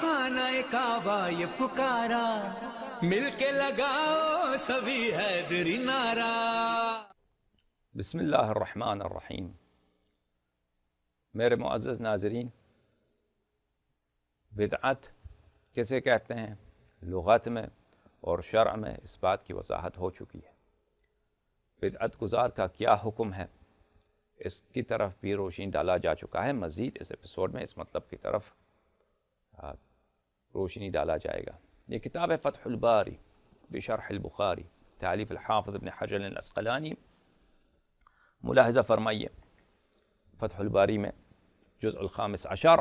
خانہ کعبہ یہ پکارا مل کے لگاؤ سبھی نارا بسم اللہ الرحمن الرحیم میرے معزز ناظرین بدعت کسے کہتے ہیں لغت میں اور شرع میں اس بات کی وضاحت ہو چکی ہے بدعت گزار کا کیا حکم ہے اس کی طرف بھی روشنی ڈالا جا چکا ہے مزید اس ایپیسوڈ میں اس مطلب کی طرف روشنی ڈالا جائے گا یہ کتاب ہے فتح الباری بشرح البخاری تعلیف الحافظ ابن حجر الاسقلانی ملاحظہ فرمائیے فتح الباری میں جزء الخامس عشر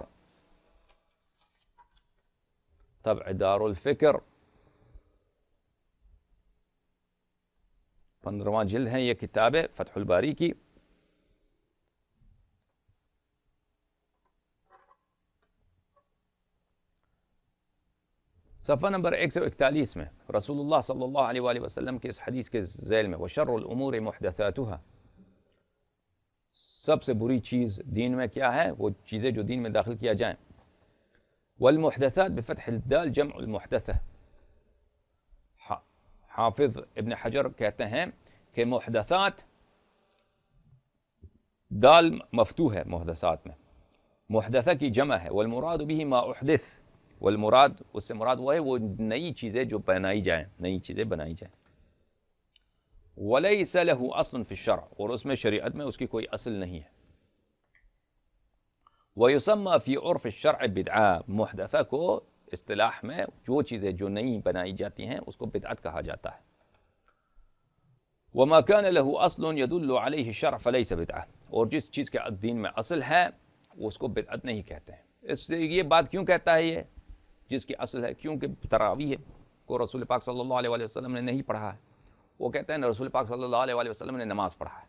طبع دار الفکر پندرواں جلد ہیں یہ کتاب فتح الباری کی صفه نمبر 141 رسول الله صلى الله عليه واله وسلم کے اس حدیث کے ذیل میں وشر الامور محدثاتها سب سے بری چیز دین میں کیا ہے وہ چیزیں جو دین میں داخل کیا جائیں والمحدثات بفتح الدال جمع المحدثه حافظ ابن حجر کہتے ہیں کہ محدثات دال مفتوح ہے محدثات میں محدثه کی جمع ہے والمراد به ما احدث والمراد اس سے مراد وہ ہے وہ نئی چیزیں جو بنائی جائیں نئی چیزیں بنائی جائیں فِي فرا اور اس میں شریعت میں اس کی کوئی اصل نہیں ہے مُحْدَثَ کو اصطلاح میں جو چیزیں جو نئی بنائی جاتی ہیں اس کو بدعت کہا جاتا ہے كَانَ لَهُ أَصْلٌ يَدُلُّ عَلَيْهِ فلحِ فَلَيْسَ بِدْعَى اور جس چیز کے دین میں اصل ہے وہ اس کو بدعت نہیں کہتے ہیں اس سے یہ بات کیوں کہتا ہے یہ جس کی اصل ہے کیونکہ تراوی ہے کو رسول پاک صلی اللہ علیہ وسلم نے نہیں پڑھا ہے وہ کہتے ہیں رسول پاک صلی اللہ علیہ وسلم نے نماز پڑھا ہے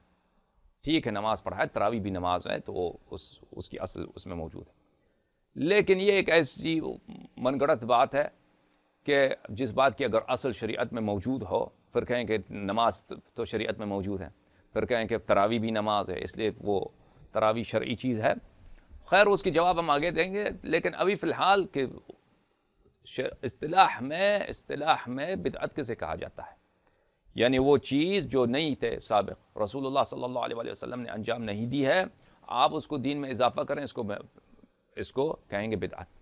ٹھیک ہے نماز پڑھا ہے تراوی بھی نماز ہے تو وہ اس اس کی اصل اس میں موجود ہے لیکن یہ ایک ایسی من گڑت بات ہے کہ جس بات کی اگر اصل شریعت میں موجود ہو پھر کہیں کہ نماز تو شریعت میں موجود ہے پھر کہیں کہ تراوی بھی نماز ہے اس لیے وہ تراوی شرعی چیز ہے خیر اس کی جواب ہم آگے دیں گے لیکن ابھی فی الحال کہ اصطلاح میں اصطلاح میں بدعت کسے کہا جاتا ہے یعنی وہ چیز جو نہیں تھے سابق رسول اللہ صلی اللہ علیہ وسلم نے انجام نہیں دی ہے آپ اس کو دین میں اضافہ کریں اس کو اس کو کہیں گے بدعت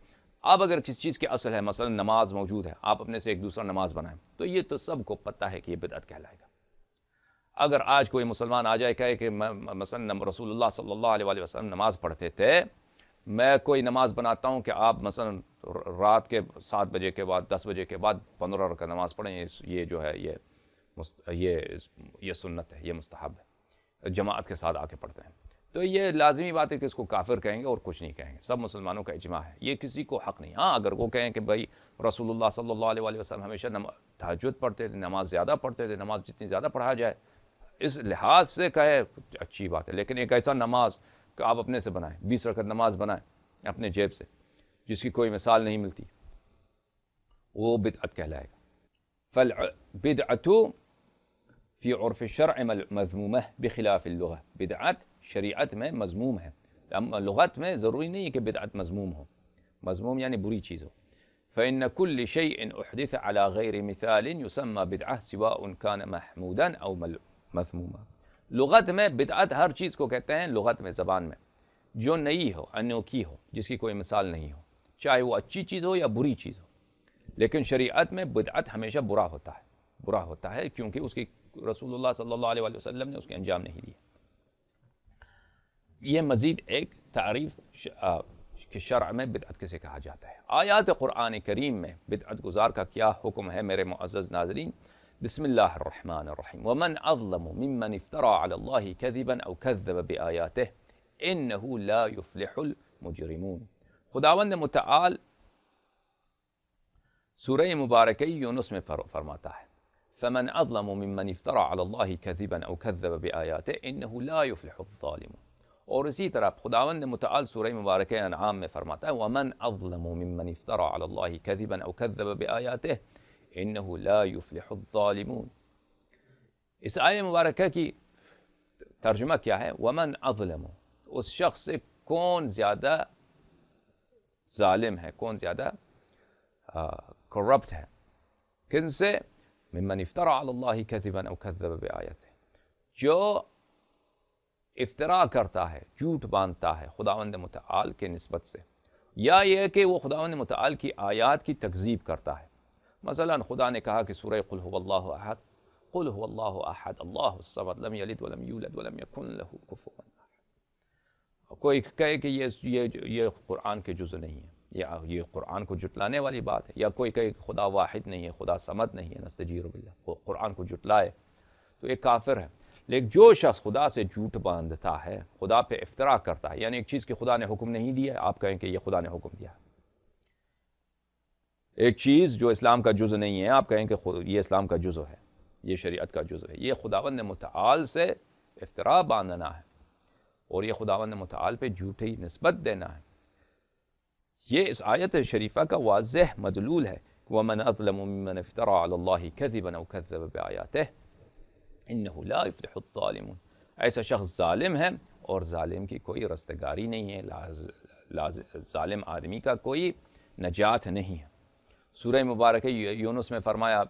اب اگر کسی چیز کے اصل ہے مثلا نماز موجود ہے آپ اپنے سے ایک دوسرا نماز بنائیں تو یہ تو سب کو پتہ ہے کہ یہ بدعت کہلائے گا اگر آج کوئی مسلمان آ جائے کہے کہ مثلا رسول اللہ صلی اللہ علیہ وسلم نماز پڑھتے تھے میں کوئی نماز بناتا ہوں کہ آپ مثلا رات کے سات بجے کے بعد دس بجے کے بعد پندرہ رکعت نماز پڑھیں یہ جو ہے یہ یہ یہ سنت ہے یہ مستحب ہے جماعت کے ساتھ آ کے پڑھتے ہیں تو یہ لازمی بات ہے کہ اس کو کافر کہیں گے اور کچھ نہیں کہیں گے سب مسلمانوں کا اجماع ہے یہ کسی کو حق نہیں ہاں اگر وہ کہیں کہ بھائی رسول اللہ صلی اللہ علیہ وسلم ہمیشہ تحجد پڑھتے تھے نماز زیادہ پڑھتے تھے نماز جتنی زیادہ پڑھا جائے اس لحاظ سے کہے اچھی بات ہے لیکن ایک ایسا نماز کہ آپ اپنے سے بنائیں بیس رکعت نماز بنائیں اپنے جیب سے جس کی کوئی مثال نہیں ملتی وہ بدعت کہلائے گا فل بدعتو فی عرف شرع المہ بخلاف اللغہ بدعت شریعت میں مضموم ہے لغت میں ضروری نہیں ہے کہ بدعت مضموم ہو مضموم یعنی بری چیز ہو فنق الشی اندس علاغم بدعا ان کا نا محمود مضموما لغت میں بدعت ہر چیز کو کہتے ہیں لغت میں زبان میں جو نئی ہو انوکھی ہو جس کی کوئی مثال نہیں ہو چاہے وہ اچھی چیز ہو یا بری چیز ہو لیکن شریعت میں بدعت ہمیشہ برا ہوتا ہے برا ہوتا ہے کیونکہ اس کی رسول اللہ صلی اللہ علیہ وسلم نے اس کے انجام نہیں دیا یہ مزید ایک تعریف شرع میں بدعت کسے کہا جاتا ہے آیات قرآن کریم میں بدعت گزار کا کیا حکم ہے میرے معزز ناظرین بسم اللہ الرحمن الرحیم ومن اظلم ممن او لا يفلح المجرمون خداوند متعال سوره مبارکه یونس میں فرماتا ہے فمن اظلم ممن افترى على الله كذبا او كذب بآياته انه لا يفلح الظالمون اور اسی طرح خداوند متعال سوره مبارکه انعام میں فرماتا ہے ومن اظلم ممن افترى على الله كذبا او كذب بآياته انه لا يفلح الظالمون اس آیه مبارکه کی ترجمہ کیا ہے ومن اظلم اس شخص سے کون زیادہ ظالم ہے کون زیادہ کرپٹ ہے کن سے ممن افطرا اللّہ کذباً اوکذب آیت ہے جو افطرا کرتا ہے جھوٹ باندھتا ہے خداوند متعال کے نسبت سے یا یہ کہ وہ خداوند متعال کی آیات کی تکذیب کرتا ہے مثلا خدا نے کہا کہ سورہ قل هو اللہ احد قل هو اللہ احد اللہ الصمد لم یلد ولم یولد ولم یکن له کفوا کوئی کہے کہ یہ یہ قرآن کے جز نہیں ہے یا یہ قرآن کو جٹلانے والی بات ہے یا کوئی کہے کہ خدا واحد نہیں ہے خدا سمت نہیں ہے نستجیر باللہ قرآن کو جٹلائے تو ایک کافر ہے لیکن جو شخص خدا سے جھوٹ باندھتا ہے خدا پہ افطرا کرتا ہے یعنی ایک چیز کہ خدا نے حکم نہیں دیا ہے آپ کہیں کہ یہ خدا نے حکم دیا ہے ایک چیز جو اسلام کا جزو نہیں ہے آپ کہیں کہ یہ اسلام کا جزو ہے یہ شریعت کا جزو ہے یہ خداون نے متعال سے افطرا باندھنا ہے और ये खुदावंद मताल पे झूठी नस्बत देना है ये इस आयत शरीफा का वाज मदलूल है वमन अतलमन फ़ितरबनकत इनफ़लम ऐसा शख्स ालिम है और ालिम की कोई रस्तगारी नहीं है लाज, लाज, ालिम आदमी का कोई नजात नहीं है सूर्य मुबारक यूनुस में फ़रमाया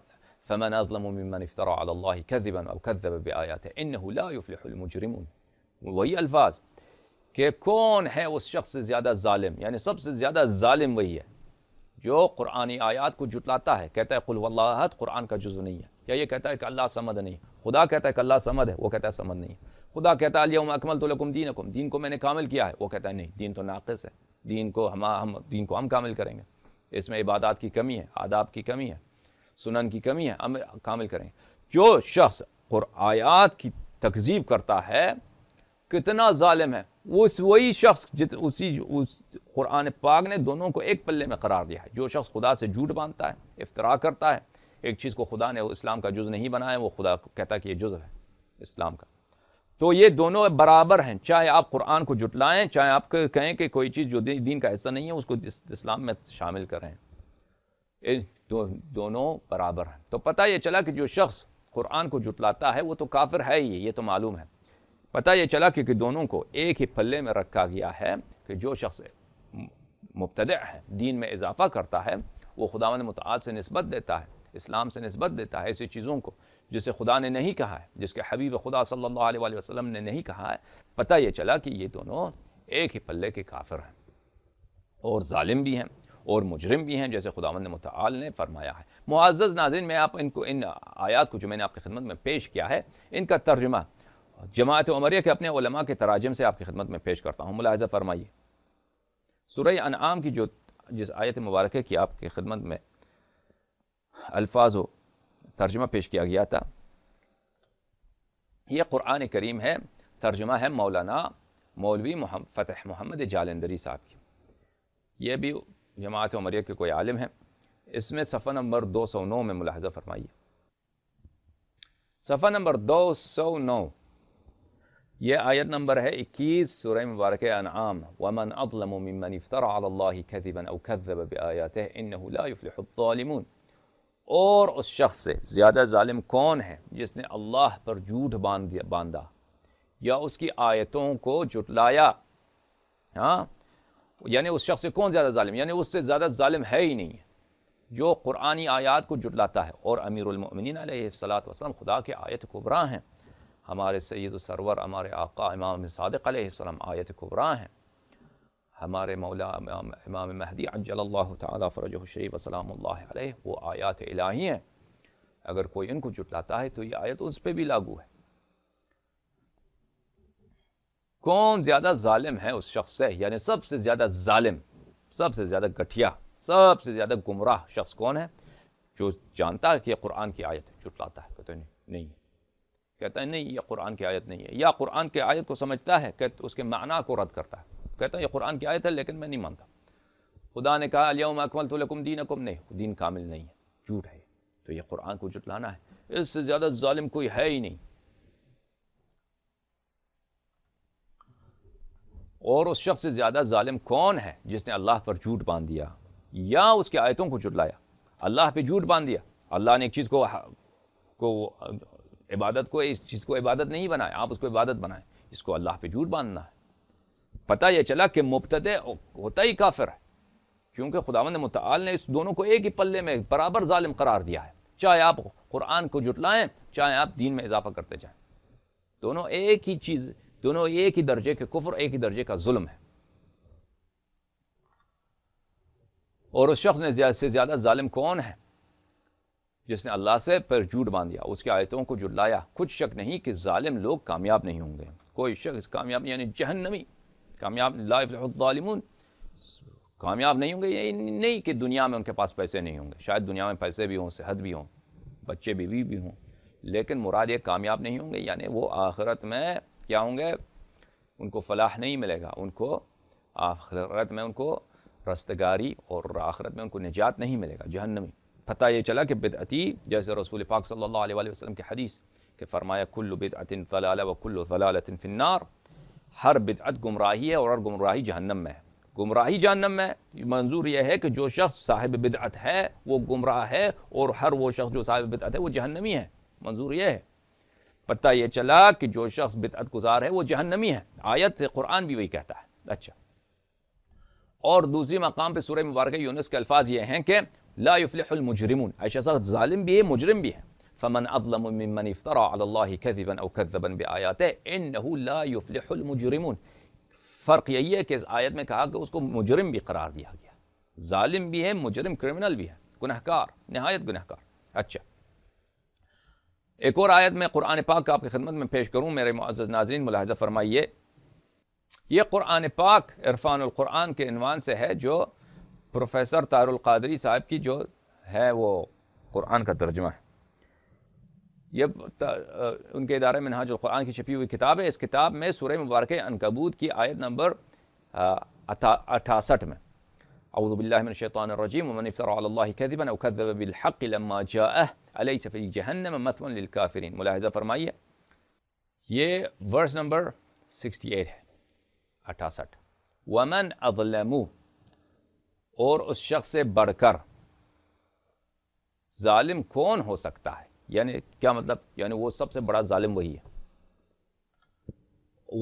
फ़मन अतलमन फ़ितर कदबन अवकदब आयात इनफ़लमजरमून وہی الفاظ کہ کون ہے اس شخص سے زیادہ ظالم یعنی سب سے زیادہ ظالم وہی ہے جو قرآن آیات کو جتلاتا ہے کہتا ہے قل اللہۃ قرآن کا جزو نہیں ہے یا یہ کہتا ہے کہ اللہ سمد نہیں خدا کہتا ہے کہ اللہ سمد ہے وہ کہتا ہے سمد نہیں خدا کہتا علیہ اکمل تو لکم دین اکم دین کو میں نے کامل کیا ہے وہ کہتا ہے نہیں دین تو ناقص ہے دین کو ہم دین کو ہم کامل کریں گے اس میں عبادات کی کمی ہے آداب کی کمی ہے سنن کی کمی ہے ہم کامل کریں گے جو شخص قرآیات کی تکذیب کرتا ہے کتنا ظالم ہے وہ اس وہی شخص جت اسی اس قرآن پاک نے دونوں کو ایک پلے میں قرار دیا ہے جو شخص خدا سے جھوٹ باندھتا ہے افطرا کرتا ہے ایک چیز کو خدا نے اسلام کا جز نہیں بنایا وہ خدا کہتا کہ یہ جز ہے اسلام کا تو یہ دونوں برابر ہیں چاہے آپ قرآن کو جھٹلائیں چاہے آپ کہیں کہ کوئی چیز جو دین کا حصہ نہیں ہے اس کو اسلام میں شامل کریں دو دونوں برابر ہیں تو پتہ یہ چلا کہ جو شخص قرآن کو جھٹلاتا ہے وہ تو کافر ہے ہی یہ تو معلوم ہے پتہ یہ چلا کیونکہ دونوں کو ایک ہی پلے میں رکھا گیا ہے کہ جو شخص مبتدع ہے دین میں اضافہ کرتا ہے وہ خدا متعاد سے نسبت دیتا ہے اسلام سے نسبت دیتا ہے ایسی چیزوں کو جسے خدا نے نہیں کہا ہے جس کے حبیب خدا صلی اللہ علیہ وسلم نے نہیں کہا ہے پتہ یہ چلا کہ یہ دونوں ایک ہی پلے کے کافر ہیں اور ظالم بھی ہیں اور مجرم بھی ہیں جیسے خداوند متعال نے فرمایا ہے معزز ناظرین میں آپ ان کو ان آیات کو جو میں نے آپ کی خدمت میں پیش کیا ہے ان کا ترجمہ جماعت عمریہ کے اپنے علماء کے تراجم سے آپ کی خدمت میں پیش کرتا ہوں ملاحظہ فرمائیے سورہ انعام کی جو جس آیت مبارکہ کی آپ کی خدمت میں الفاظ و ترجمہ پیش کیا گیا تھا یہ قرآن کریم ہے ترجمہ ہے مولانا مولوی محمد فتح محمد جالندری صاحب کی یہ بھی جماعت عمریہ کے کوئی عالم ہیں اس میں صفحہ نمبر دو سو نو میں ملاحظہ فرمائیے صفحہ نمبر دو سو نو یہ آیت نمبر ہے اکیس سورہ مبارک انعام ومن اظلم ممن او بآیاته لا الظالمون اور اس شخص سے زیادہ ظالم کون ہے جس نے اللہ پر جھوٹ باندھا یا اس کی آیتوں کو جھٹلایا ہاں یعنی اس شخص سے کون زیادہ ظالم یعنی اس سے زیادہ ظالم ہے ہی نہیں جو قرآنی آیات کو جھٹلاتا ہے اور امیر المؤمنین علیہ السلام وسلم خدا کے آیت گھبراہ ہیں ہمارے سید و سرور ہمارے آقا امام صادق علیہ السلام آیت قبراں ہیں ہمارے مولا امام مہدی عجل اللہ تعالیٰ فرج شریف وسلام اللہ علیہ وہ آیات الہی ہیں اگر کوئی ان کو جٹلاتا ہے تو یہ آیت اس پہ بھی لاگو ہے کون زیادہ ظالم ہے اس شخص سے یعنی سب سے زیادہ ظالم سب سے زیادہ گٹھیا سب سے زیادہ گمراہ شخص کون ہے جو جانتا ہے کہ قرآن کی آیت ہے جٹلاتا ہے نہیں کہتا ہے نہیں یہ قرآن کی آیت نہیں ہے یا قرآن کی آیت کو سمجھتا ہے کہ اس کے معنی کو رد کرتا ہے کہتا ہے یہ قرآن کی آیت ہے لیکن میں نہیں مانتا خدا نے کہا لکم اکمل نہیں دین کامل نہیں ہے جھوٹ ہے ہے تو یہ قرآن کو اس سے زیادہ ظالم کوئی ہے ہی نہیں اور اس شخص سے زیادہ ظالم کون ہے جس نے اللہ پر جھوٹ باندھ دیا یا اس کی آیتوں کو جٹلایا اللہ پہ جھوٹ باندھ دیا اللہ نے ایک چیز کو عبادت کو اس چیز کو عبادت نہیں بنائیں آپ اس کو عبادت بنائیں اس کو اللہ پہ جھوٹ باندھنا ہے پتہ یہ چلا کہ مبتدے ہوتا ہی کافر ہے کیونکہ خداوند متعال نے اس دونوں کو ایک ہی پلے میں برابر ظالم قرار دیا ہے چاہے آپ قرآن کو جٹلائیں چاہے آپ دین میں اضافہ کرتے جائیں دونوں ایک ہی چیز دونوں ایک ہی درجے کے کفر ایک ہی درجے کا ظلم ہے اور اس شخص نے زیادہ سے زیادہ ظالم کون ہے جس نے اللہ سے پھر جھوٹ باندھیا اس کی آیتوں کو جو لایا کچھ شک نہیں کہ ظالم لوگ کامیاب نہیں ہوں گے کوئی شک اس کامیاب یعنی جہنمی کامیاب لائف الظالمون کامیاب نہیں ہوں گے یعنی نہیں کہ دنیا میں ان کے پاس پیسے نہیں ہوں گے شاید دنیا میں پیسے بھی ہوں صحت بھی ہوں بچے بیوی بھی, بھی ہوں لیکن مراد یہ کامیاب نہیں ہوں گے یعنی وہ آخرت میں کیا ہوں گے ان کو فلاح نہیں ملے گا ان کو آخرت میں ان کو رستگاری اور آخرت میں ان کو نجات نہیں ملے گا جہنمی پتہ یہ چلا کہ بدعتی جیسے رسول پاک صلی اللہ علیہ وسلم کے حدیث کہ فرمایا کل بدعت کل الکھ فی فنار ہر بدعت گمراہی ہے اور ہر گمراہی جہنم میں ہے گمراہی جہنم میں منظور یہ ہے کہ جو شخص صاحب بدعت ہے وہ گمراہ ہے اور ہر وہ شخص جو صاحب بدعت ہے وہ جہنمی ہے منظور یہ ہے پتہ یہ چلا کہ جو شخص بدعت گزار ہے وہ جہنمی ہے آیت سے قرآن بھی وہی کہتا ہے اچھا اور دوسری مقام پہ سورہ مبارک یونس کے الفاظ یہ ہیں کہ لا يفلح المجرمون أي شيء ظالم به مجرم به فمن أظلم ممن افترى على الله كذبا أو كذبا بآياته إنه لا يفلح المجرمون फ़र्क यही है कि इस आयत में कहा कि उसको मुजरिम भी करार दिया गया जालिम भी है मुजरिम क्रिमिनल भी है गुनहगार नहायत गुनहगार अच्छा एक और आयत में कुरान पाक आपकी खदमत में पेश करूँ मेरे मुआज़ नाजरीन मुलाहजा फरमाइए ये कुरान पाक इरफान कुरान के अनवान से है जो پروفیسر تار القادری صاحب کی جو ہے وہ قرآن کا ترجمہ ہے یہ ان کے ادارے میں نہاج القرآن کی چھپی ہوئی کتاب ہے اس کتاب میں سورہ مبارک انکبود کی آیت نمبر اٹھاسٹھ میں اعوذ باللہ من الشیطان الرجیم ومن علی اللہ کذبا او کذب بالحق لما علیس فی جہنم مثوا للکافرین ملاحظہ فرمائیے یہ ورس نمبر سکسٹی ایٹ ہے اٹھاسٹھ ومن اظلمو اور اس شخص سے بڑھ کر ظالم کون ہو سکتا ہے یعنی کیا مطلب یعنی وہ سب سے بڑا ظالم وہی ہے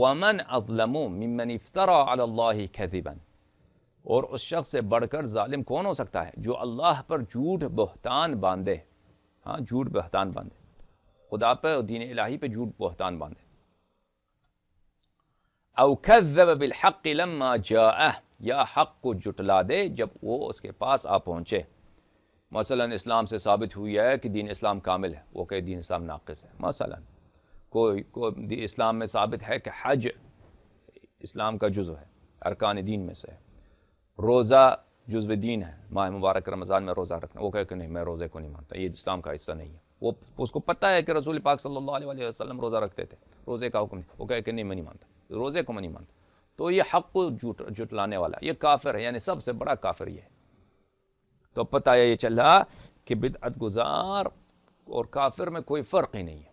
ومن اظلم ممن اور اس شخص سے بڑھ کر ظالم کون ہو سکتا ہے جو اللہ پر جھوٹ بہتان باندھے ہاں جھوٹ بہتان باندھے خدا پہ اور دین الہی پہ جھوٹ بہتان باندھے او کذب بالحق لما جاءه یا حق کو جٹلا دے جب وہ اس کے پاس آ پہنچے مثلاً اسلام سے ثابت ہوئی ہے کہ دین اسلام کامل ہے وہ کہے دین اسلام ناقص ہے مثلاً کوئی دین اسلام میں ثابت ہے کہ حج اسلام کا جزو ہے ارکان دین میں سے ہے روزہ جزو دین ہے ماہ مبارک رمضان میں روزہ رکھنا وہ کہے کہ نہیں میں روزے کو نہیں مانتا یہ اسلام کا حصہ نہیں ہے وہ اس کو پتہ ہے کہ رسول پاک صلی اللہ علیہ وسلم روزہ رکھتے تھے روزے کا حکم نہیں وہ کہے کہ نہیں میں نہیں مانتا روزے کو میں نہیں مانتا تو یہ حق کو جٹلانے والا یہ کافر ہے یعنی سب سے بڑا کافر یہ ہے تو پتہ ہے یہ چلا کہ بدعت گزار اور کافر میں کوئی فرق ہی نہیں ہے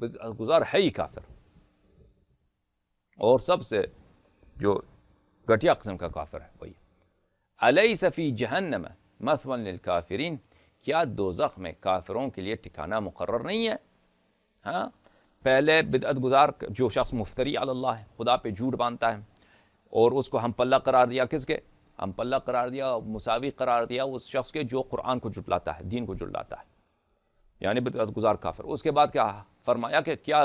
بدعت گزار ہے ہی کافر اور سب سے جو گھٹیا قسم کا کافر ہے وہی علیہ صفی جہنم مثم للکافرین کیا دوزخ میں کافروں کے لیے ٹھکانہ مقرر نہیں ہے ہاں پہلے بدعت گزار جو شخص مفتری علی اللہ ہے خدا پہ جھوٹ باندھتا ہے اور اس کو ہم پلہ قرار دیا کس کے ہم پلہ قرار دیا مساوی قرار دیا اس شخص کے جو قرآن کو جھٹلاتا ہے دین کو جھٹلاتا ہے یعنی بدعت گزار کافر اس کے بعد کیا فرمایا کہ کیا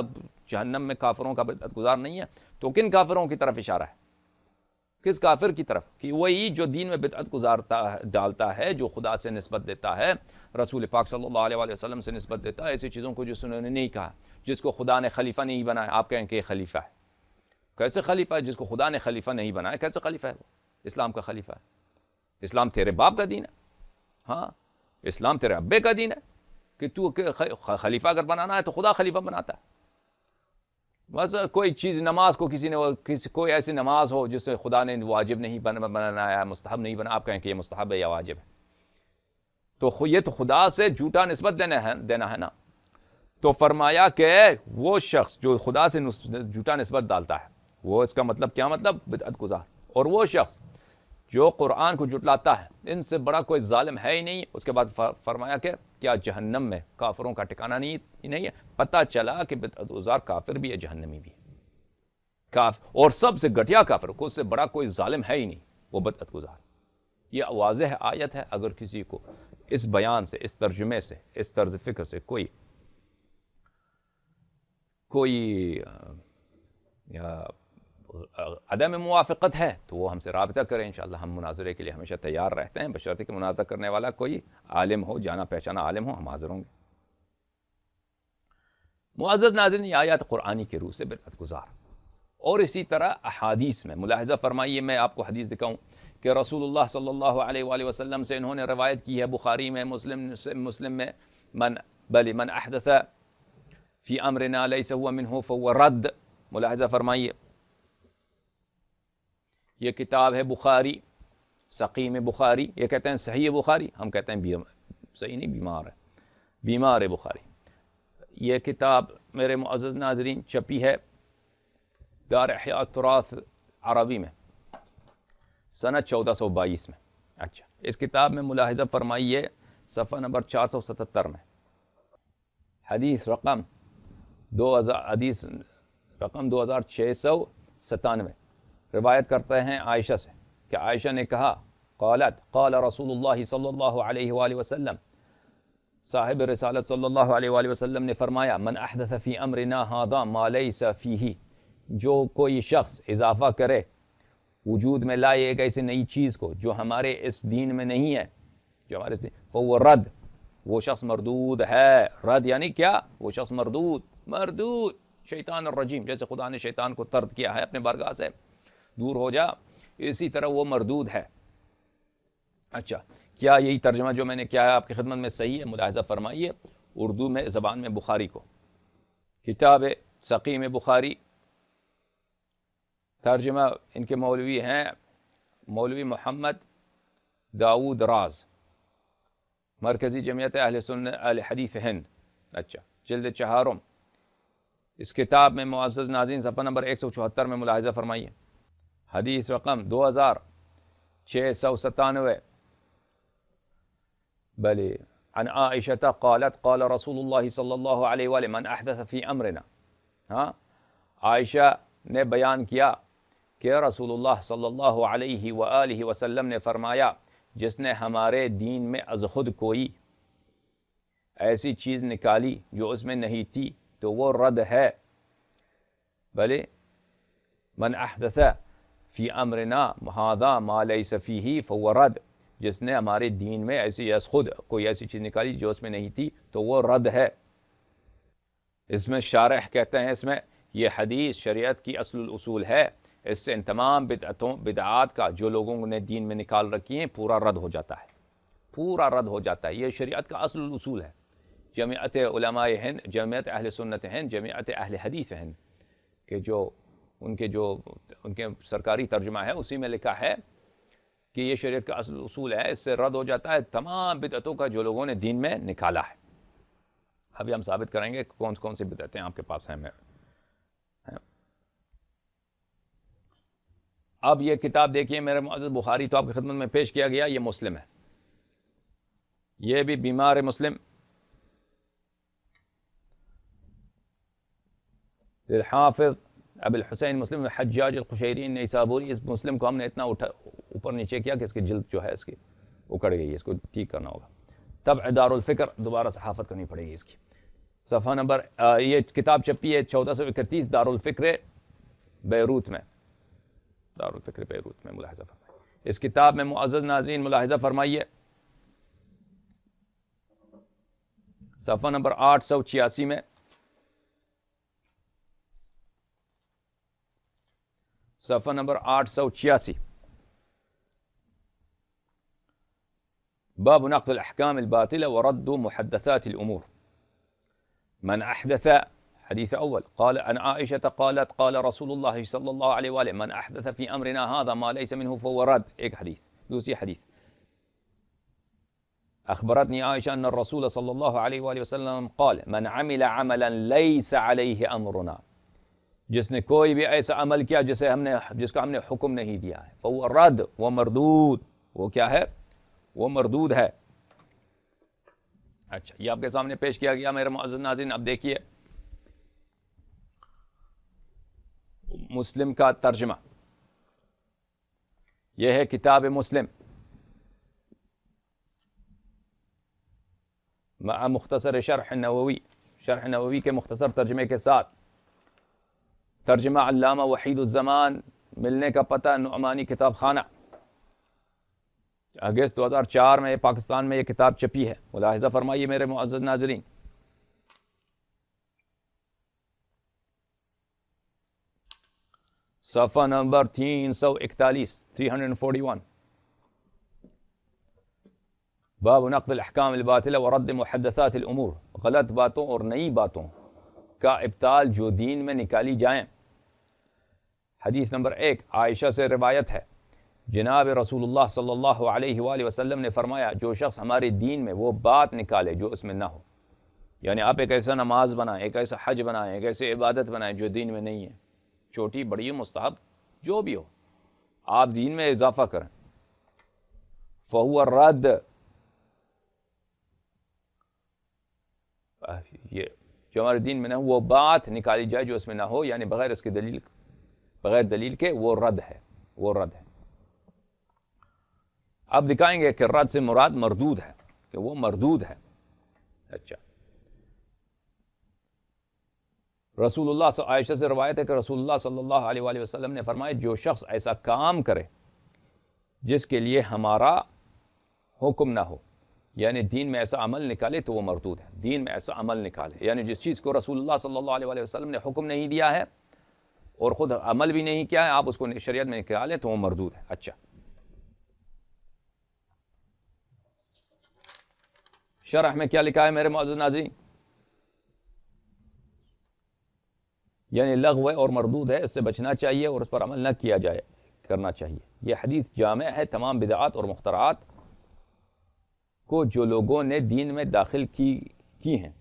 جہنم میں کافروں کا بدعت گزار نہیں ہے تو کن کافروں کی طرف اشارہ ہے کس کافر کی طرف کہ وہی جو دین میں بدعت گزارتا ہے ڈالتا ہے جو خدا سے نسبت دیتا ہے رسول پاک صلی اللہ علیہ وسلم سے نسبت دیتا ہے ایسی چیزوں کو جس انہوں نے نہیں کہا جس کو خدا نے خلیفہ نہیں بنایا آپ کہیں کہ یہ خلیفہ ہے کیسے خلیفہ ہے جس کو خدا نے خلیفہ نہیں بنایا کیسے خلیفہ ہے وہ اسلام کا خلیفہ ہے اسلام تیرے باپ کا دین ہے ہاں اسلام تیرے ابے کا دین ہے کہ تو خلیفہ اگر بنانا ہے تو خدا خلیفہ بناتا ہے بس کوئی چیز نماز کو کسی نے کسی کوئی ایسی نماز ہو جس سے خدا نے واجب نہیں بنانا ہے مستحب نہیں بنا آپ کہیں کہ یہ مستحب ہے یا واجب ہے تو یہ تو خدا سے جھوٹا نسبت دینا ہے دینا ہے نا تو فرمایا کہ وہ شخص جو خدا سے جھوٹا نسبت ڈالتا ہے وہ اس کا مطلب کیا مطلب بدعت گزار اور وہ شخص جو قرآن کو جٹلاتا ہے ان سے بڑا کوئی ظالم ہے ہی نہیں اس کے بعد فرمایا کہ کیا جہنم میں کافروں کا ٹھکانا نہیں ہے پتہ چلا کہ بدعت گزار کافر بھی ہے جہنمی بھی ہے کاف اور سب سے گھٹیا کافر کو اس سے بڑا کوئی ظالم ہے ہی نہیں وہ بدعت گزار یہ واضح آیت ہے اگر کسی کو اس بیان سے اس ترجمے سے اس طرز فکر سے کوئی کوئی عدم موافقت ہے تو وہ ہم سے رابطہ کریں انشاءاللہ ہم مناظرے کے لیے ہمیشہ تیار رہتے ہیں بشرطی کے مناظرہ کرنے والا کوئی عالم ہو جانا پہچانا عالم ہو ہم حاضر ہوں گے معزز ناظرین یہ آیات قرآنی کے روح سے برعت گزار اور اسی طرح احادیث میں ملاحظہ فرمائیے میں آپ کو حدیث دکھاؤں کہ رسول اللہ صلی اللہ علیہ وآلہ وسلم سے انہوں نے روایت کی ہے بخاری میں مسلم مسلم میں من بلی من احدث فی ہوا منہ فہو رد ملاحظہ فرمائیے یہ کتاب ہے بخاری سقیم بخاری یہ کہتے ہیں صحیح ہے بخاری ہم کہتے ہیں صحیح نہیں بیمار ہے بیمار بخاری یہ کتاب میرے معزز ناظرین چپی ہے دار تراث عربی میں سنہ چودہ سو بائیس میں اچھا اس کتاب میں ملاحظہ فرمائیے صفحہ نمبر چار سو ستتر میں حدیث رقم دو ہزار رقم دو ہزار چھ سو ستانوے روایت کرتے ہیں عائشہ سے کہ عائشہ نے کہا قالت قال رسول اللہ صلی اللہ علیہ وآلہ وسلم صاحب رسالت صلی اللہ علیہ وآلہ وسلم نے فرمایا من احدث فی امرنا هذا ما لیس فیہی جو کوئی شخص اضافہ کرے وجود میں لائے ایک ایسی نئی چیز کو جو ہمارے اس دین میں نہیں ہے جو ہمارے اس دین فو رد وہ شخص مردود ہے رد یعنی کیا وہ شخص مردود مردود شیطان الرجیم جیسے خدا نے شیطان کو ترد کیا ہے اپنے برگاہ سے دور ہو جا اسی طرح وہ مردود ہے اچھا کیا یہی ترجمہ جو میں نے کیا ہے آپ کی خدمت میں صحیح ہے ملاحظہ فرمائیے اردو میں زبان میں بخاری کو کتاب سقیم بخاری ترجمہ ان کے مولوی ہیں مولوی محمد داود راز مرکزی جمعیت اہل سن ہند اچھا جلد چہارم اس کتاب میں معزز ناظرین صفحہ نمبر ایک سو چوہتر میں ملاحظہ فرمائیے حدیث رقم دو ہزار چھ سو ستانوے بھلے قالت قال رسول اللہ صلی اللہ علیہ وآلہ من احدث فی امرنا ہاں عائشہ نے بیان کیا کہ رسول اللہ صلی اللہ علیہ وآلہ وسلم نے فرمایا جس نے ہمارے دین میں از خود کوئی ایسی چیز نکالی جو اس میں نہیں تھی تو وہ رد ہے بھلے من احدث فی امرنا مہادہ ما صفی ہی فو رد جس نے ہمارے دین میں ایسی ایس خود کوئی ایسی چیز نکالی جو اس میں نہیں تھی تو وہ رد ہے اس میں شارح کہتے ہیں اس میں یہ حدیث شریعت کی اصل الاصول ہے اس سے ان تمام بدعتوں بدعات کا جو لوگوں نے دین میں نکال رکھی ہیں پورا رد ہو جاتا ہے پورا رد ہو جاتا ہے یہ شریعت کا اصل الاصول ہے جمعیت جمعیت جمعیت علماء اہل اہل سنت حدیث ہند کہ جو ان ان کے کے جو سرکاری ترجمہ ہے اسی میں لکھا ہے کہ یہ شریعت کا اصل اصول ہے اس سے رد ہو جاتا ہے تمام بدعتوں کا جو لوگوں نے دین میں نکالا ہے ابھی ہم ثابت کریں گے کون کون سی بدعتیں آپ کے پاس ہیں اب یہ کتاب دیکھیے میرے معزز بخاری تو آپ کی خدمت میں پیش کیا گیا یہ مسلم ہے یہ بھی بیمار مسلم للحافظ اب الحسین مسلم حجاج القشیری نے ایسا اس مسلم کو ہم نے اتنا اٹھا اوپر نیچے کیا کہ اس کی جلد جو ہے اس کی اکڑ گئی ہے اس کو ٹھیک کرنا ہوگا تب ادار الفکر دوبارہ صحافت کرنی پڑے گی اس کی صفحہ نمبر یہ کتاب چپی ہے چودہ سو اکتیس دارالفکر بیروت میں دار الفکر بیروت میں ملاحظہ اس کتاب میں معزز ناظرین ملاحظہ فرمائیے صفحہ نمبر آٹھ سو چھیاسی میں صفحہ نمبر آٹھ سو छियासी باب نقد الأحكام الباطلة ورد محدثات الأمور من أحدث حديث أول قال عن عائشة قالت قال رسول الله صلى الله عليه وآله من أحدث في أمرنا هذا ما ليس منه فهو رد إيك حديث دوسي حديث أخبرتني عائشة أن الرسول صلى الله عليه وآله وسلم قال من عمل عملا ليس عليه أمرنا جس نے کوئی بھی ایسا عمل کیا جسے ہم نے جس کا ہم نے حکم نہیں دیا ہے وہ رد وہ مردود وہ کیا ہے وہ مردود ہے اچھا یہ آپ کے سامنے پیش کیا گیا میرے معزز ناظرین آپ دیکھیے مسلم کا ترجمہ یہ ہے کتاب مسلم مختصر شرح نووی شرح نووی کے مختصر ترجمے کے ساتھ ترجمہ علامہ وحید الزمان ملنے کا پتہ نعمانی کتاب خانہ اگست دو ہزار چار میں پاکستان میں یہ کتاب چپی ہے ملاحظہ فرمائیے میرے معزز ناظرین صفحہ نمبر تین سو اکتالیس تھری ہنڈریڈ فورٹی ون باب نقد الاحکام الباطل و محدثات الامور غلط باتوں اور نئی باتوں کا ابتال جو دین میں نکالی جائیں حدیث نمبر ایک عائشہ سے روایت ہے جناب رسول اللہ صلی اللہ علیہ وآلہ وسلم نے فرمایا جو شخص ہمارے دین میں وہ بات نکالے جو اس میں نہ ہو یعنی آپ ایک ایسا نماز بنائیں ایک ایسا حج بنائیں ایک ایسی عبادت بنائیں جو دین میں نہیں ہے چھوٹی بڑی مستحب جو بھی ہو آپ دین میں اضافہ کریں فہو رد یہ جو ہمارے دین میں نہ ہو وہ بات نکالی جائے جو اس میں نہ ہو یعنی بغیر اس کی دلیل بغیر دلیل کے وہ رد ہے وہ رد ہے اب دکھائیں گے کہ رد سے مراد مردود ہے کہ وہ مردود ہے اچھا رسول اللہ صلی عائشہ سے روایت ہے کہ رسول اللہ صلی اللہ علیہ وآلہ وسلم نے فرمائے جو شخص ایسا کام کرے جس کے لیے ہمارا حکم نہ ہو یعنی دین میں ایسا عمل نکالے تو وہ مردود ہے دین میں ایسا عمل نکالے یعنی جس چیز کو رسول اللہ صلی اللہ علیہ وآلہ وسلم نے حکم نہیں دیا ہے اور خود عمل بھی نہیں کیا ہے آپ اس کو شریعت میں کرا لیں تو وہ مردود ہے اچھا شرح میں کیا لکھا ہے میرے معزز ناظرین یعنی لغو ہے اور مردود ہے اس سے بچنا چاہیے اور اس پر عمل نہ کیا جائے کرنا چاہیے یہ حدیث جامع ہے تمام بدعات اور مخترعات کو جو لوگوں نے دین میں داخل کی ہیں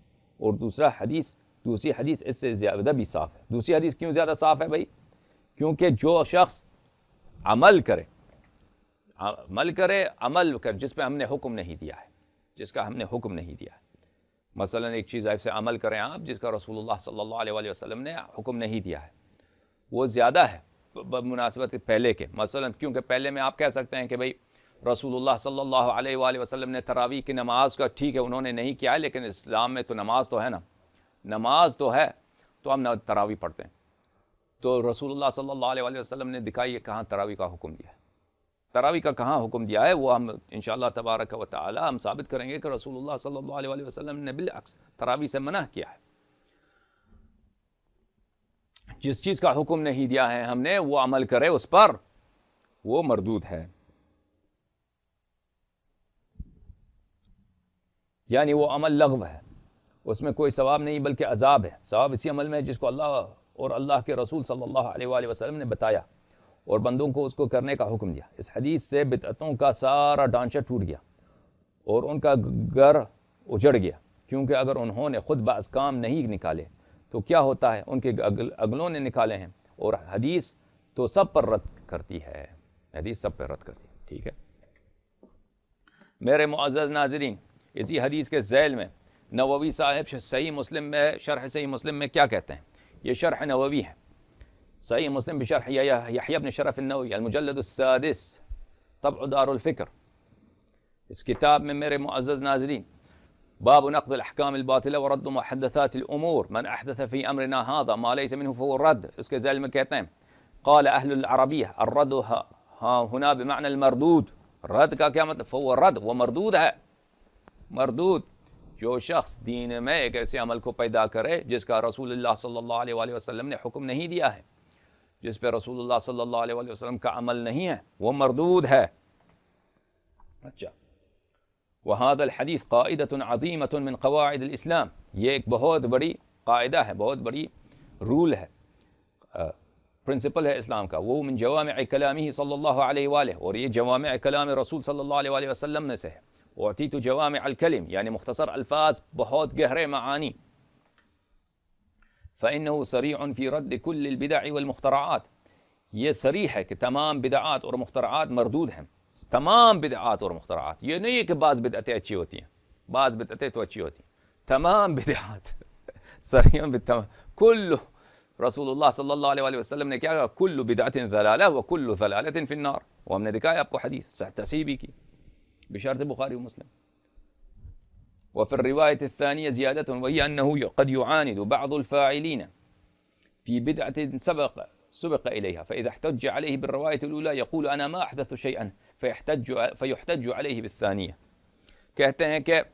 اور دوسرا حدیث دوسری حدیث اس سے زیادہ بھی صاف ہے دوسری حدیث کیوں زیادہ صاف ہے بھائی کیونکہ جو شخص عمل کرے عمل کرے عمل کرے جس پہ ہم نے حکم نہیں دیا ہے جس کا ہم نے حکم نہیں دیا ہے مثلا ایک چیز ایسے عمل کریں آپ جس کا رسول اللہ صلی اللہ علیہ وسلم نے حکم نہیں دیا ہے وہ زیادہ ہے بمناسبت پہلے کے مثلا کیونکہ پہلے میں آپ کہہ سکتے ہیں کہ بھائی رسول اللہ صلی اللہ علیہ وآلہ وسلم نے تراویح کی نماز کا ٹھیک ہے انہوں نے نہیں کیا ہے لیکن اسلام میں تو نماز تو ہے نا نماز تو ہے تو ہم تراوی پڑھتے ہیں تو رسول اللہ صلی اللہ علیہ وسلم نے دکھائی کہاں تراوی کا حکم دیا ہے تراوی کا کہاں حکم دیا ہے وہ ہم انشاءاللہ تبارک و تعالی ہم ثابت کریں گے کہ رسول اللہ صلی اللہ علیہ وسلم نے بالعکس تراوی سے منع کیا ہے جس چیز کا حکم نہیں دیا ہے ہم نے وہ عمل کرے اس پر وہ مردود ہے یعنی وہ عمل لغو ہے اس میں کوئی ثواب نہیں بلکہ عذاب ہے ثواب اسی عمل میں جس کو اللہ اور اللہ کے رسول صلی اللہ علیہ وآلہ وسلم نے بتایا اور بندوں کو اس کو کرنے کا حکم دیا اس حدیث سے بدعتوں کا سارا ڈانچہ ٹوٹ گیا اور ان کا گھر اجڑ گیا کیونکہ اگر انہوں نے خود بعض کام نہیں نکالے تو کیا ہوتا ہے ان کے اگلوں نے نکالے ہیں اور حدیث تو سب پر رد کرتی ہے حدیث سب پر رد کرتی ہے ٹھیک ہے میرے معزز ناظرین اسی حدیث کے ذیل میں نووی صاحب صحیح مسلم میں آه، شرح صحیح مسلم میں کیا کہتے ہیں یہ شرح نووی ہے صحیح مسلم بشرح یحیی بن شرف النووی المجلد السادس طبع دار الفکر اس کتاب میں میرے معزز ناظرین باب نقض الاحکام الباطلہ ورد محدثات الامور من احدث فی امرنا هذا ما ليس منه فهو رد اس کے زل میں کہتے ہیں قال اهل العربیہ الرد ها هنا بمعنى المردود رد کا کیا مطلب فهو رد ومردود ہے مردود جو شخص دین میں ایک ایسے عمل کو پیدا کرے جس کا رسول اللہ صلی اللہ علیہ وآلہ وسلم نے حکم نہیں دیا ہے جس پہ رسول اللہ صلی اللہ علیہ وآلہ وسلم کا عمل نہیں ہے وہ مردود ہے اچھا وہاد قاعدۃ عظیمۃ من قواعد الاسلام یہ ایک بہت بڑی قاعدہ ہے بہت بڑی رول ہے پرنسپل ہے اسلام کا وہ من جوامع کلامی صلی اللہ علیہ وآلہ اور یہ جوامع کلام رسول صلی اللہ علیہ وآلہ وسلم میں سے ہے وعطيته جوامع الكلم يعني مختصر الفاظ بحوت قهري معاني فانه سريع في رد كل البدع والمخترعات يا سريحك تمام بدعات ومخترعات مردودهم تمام بدعات ومخترعات مخترعات نيك باز بدعتي اتشيوتي باز بدعتي توتشيوتي تمام بدعات سريع بالتمام كله رسول الله صلى الله عليه وسلم كل بدعة ذلالة وكل ذلالة في النار ومن ذكاء يبقى حديث بيكي بشرط البخاري ومسلم وفي الرواية الثانية زيادة وهي أنه قد يعاند بعض الفاعلين في بدعة سبق سبق إليها فإذا احتج عليه بالرواية الأولى يقول أنا ما أحدث شيئا فيحتج, فيحتج عليه بالثانية कहते हैं وقت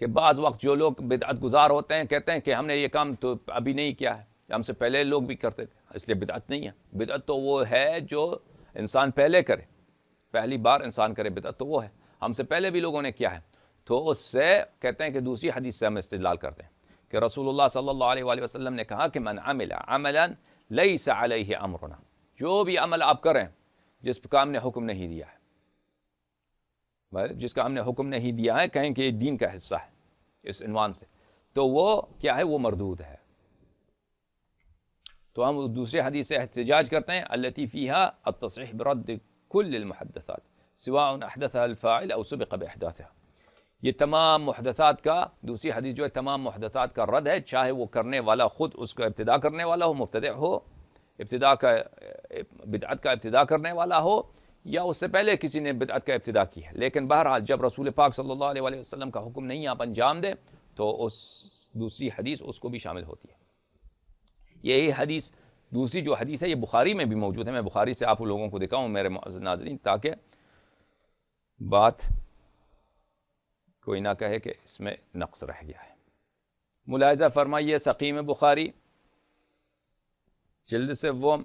कि बाज़ वक्त जो लोग बिदअत गुजार होते हैं कहते हैं कि हमने ये काम तो अभी नहीं ہم سے پہلے لوگ بھی کرتے تھے اس इसलिए بدعت نہیں ہے بدعت تو وہ ہے جو انسان پہلے کرے پہلی بار انسان کرے بدعت تو وہ ہے ہم سے پہلے بھی لوگوں نے کیا ہے تو اس سے کہتے ہیں کہ دوسری حدیث سے ہم استدلال کرتے ہیں کہ رسول اللہ صلی اللہ علیہ وآلہ وسلم نے کہا کہ من عمل عملا لیس علیہ امرنا جو بھی عمل آپ کریں جس کا ہم نے حکم نہیں دیا ہے جس کا ہم نے حکم نہیں دیا ہے کہیں کہ یہ دین کا حصہ ہے اس عنوان سے تو وہ کیا ہے وہ مردود ہے تو ہم دوسرے حدیث سے احتجاج کرتے ہیں اللہ برد کل سواء سوا الفاعل او سبق باحداثها یہ تمام محدثات کا دوسری حدیث جو ہے تمام محدثات کا رد ہے چاہے وہ کرنے والا خود اس کا ابتدا کرنے والا ہو مبتدع ہو ابتدا کا بدعت کا ابتدا کرنے والا ہو یا اس سے پہلے کسی نے بدعت کا ابتدا کی ہے لیکن بہرحال جب رسول پاک صلی اللہ علیہ وسلم کا حکم نہیں آپ انجام دیں تو اس دوسری حدیث اس کو بھی شامل ہوتی ہے یہی حدیث دوسری جو حدیث ہے یہ بخاری میں بھی موجود ہے میں بخاری سے آپ لوگوں کو دکھاؤں میرے ناظرین تاکہ بات کوئی نہ کہے کہ اس میں نقص رہ گیا ہے ملاحظہ فرمائیے سقیم بخاری جلد سے وہ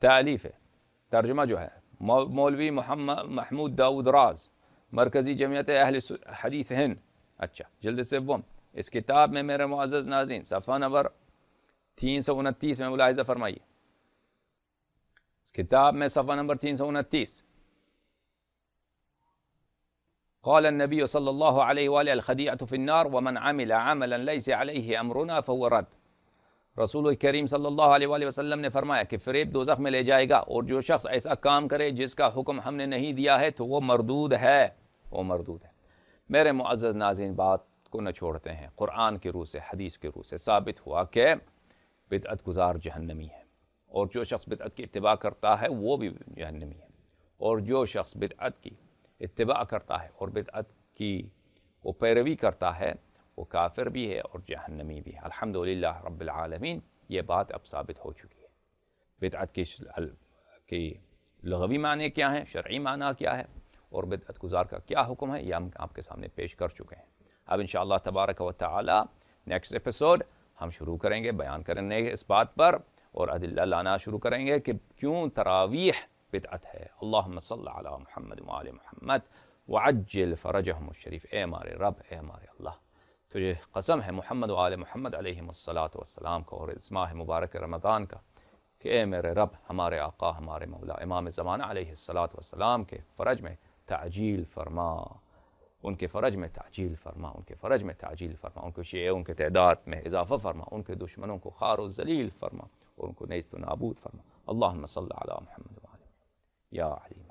تعلیف ہے ترجمہ جو ہے مولوی محمود راز مرکزی جمعیت اہل حدیث اچھا جلد سے وہ اس کتاب میں میرے معزز ناظرین صفحہ نور تین سو انتیس میں ملاحظہ فرمائیے کتاب میں صفحہ نمبر تین سو انتیس قال النبی صلی اللہ علیہ رد رسول کریم صلی اللہ علیہ وآلہ وسلم نے فرمایا کہ فریب دوزخ میں لے جائے گا اور جو شخص ایسا کام کرے جس کا حکم ہم نے نہیں دیا ہے تو وہ مردود ہے وہ مردود ہے میرے معزز ناظرین بات کو نہ چھوڑتے ہیں قرآن کے روح سے حدیث کے روح سے ثابت ہوا کہ بدعت گزار جہنمی ہے اور جو شخص بدعت کی اتباع کرتا ہے وہ بھی جہنمی ہے اور جو شخص بدعت کی اتباع کرتا ہے اور بدعت کی وہ پیروی کرتا ہے وہ کافر بھی ہے اور جہنمی بھی ہے الحمد رب العالمین یہ بات اب ثابت ہو چکی ہے بدعت کی لغوی معنی کیا ہیں شرعی معنی کیا ہے اور بدعت گزار کا کیا حکم ہے یہ ہم آپ کے سامنے پیش کر چکے ہیں اب انشاءاللہ تبارک و تعالی نیکسٹ ایپیسوڈ ہم شروع کریں گے بیان کرنے اس بات پر اور عدل لانا شروع کریں گے کہ کیوں تراویح بدعت ہے اللہ صلی اللہ علیہ محمد مال محمد و فرجہم الشریف اے مارے رب اے مارے اللہ تجھے قسم ہے محمد علیہ محمد علیہ السلام کا اور اس ماہ مبارک رمضان کا کہ اے میرے رب ہمارے آقا ہمارے مولا امام زمانہ علیہ السلام کے فرج میں تعجیل فرما ان کے فرج میں تعجیل فرما ان کے فرج میں تعجیل فرما ان کے شعر ان کے تعداد میں اضافہ فرما ان کے دشمنوں کو خار و ذلیل فرما اور ان کو نیست و نابود فرما اللہ علام یا علیم